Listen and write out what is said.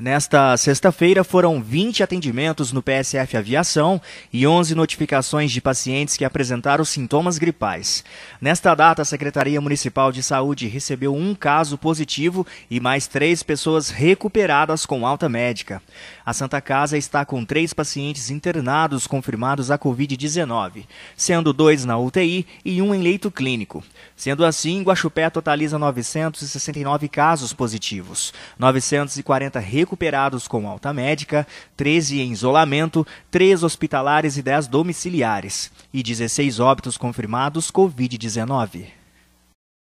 Nesta sexta-feira foram 20 atendimentos no PSF Aviação e 11 notificações de pacientes que apresentaram sintomas gripais. Nesta data, a Secretaria Municipal de Saúde recebeu um caso positivo e mais três pessoas recuperadas com alta médica. A Santa Casa está com três pacientes internados confirmados a Covid-19, sendo dois na UTI e um em leito clínico. Sendo assim, Guaxupé totaliza 969 casos positivos, 940 recuperados recuperados com alta médica, 13 em isolamento, 3 hospitalares e 10 domiciliares, e 16 óbitos confirmados Covid-19.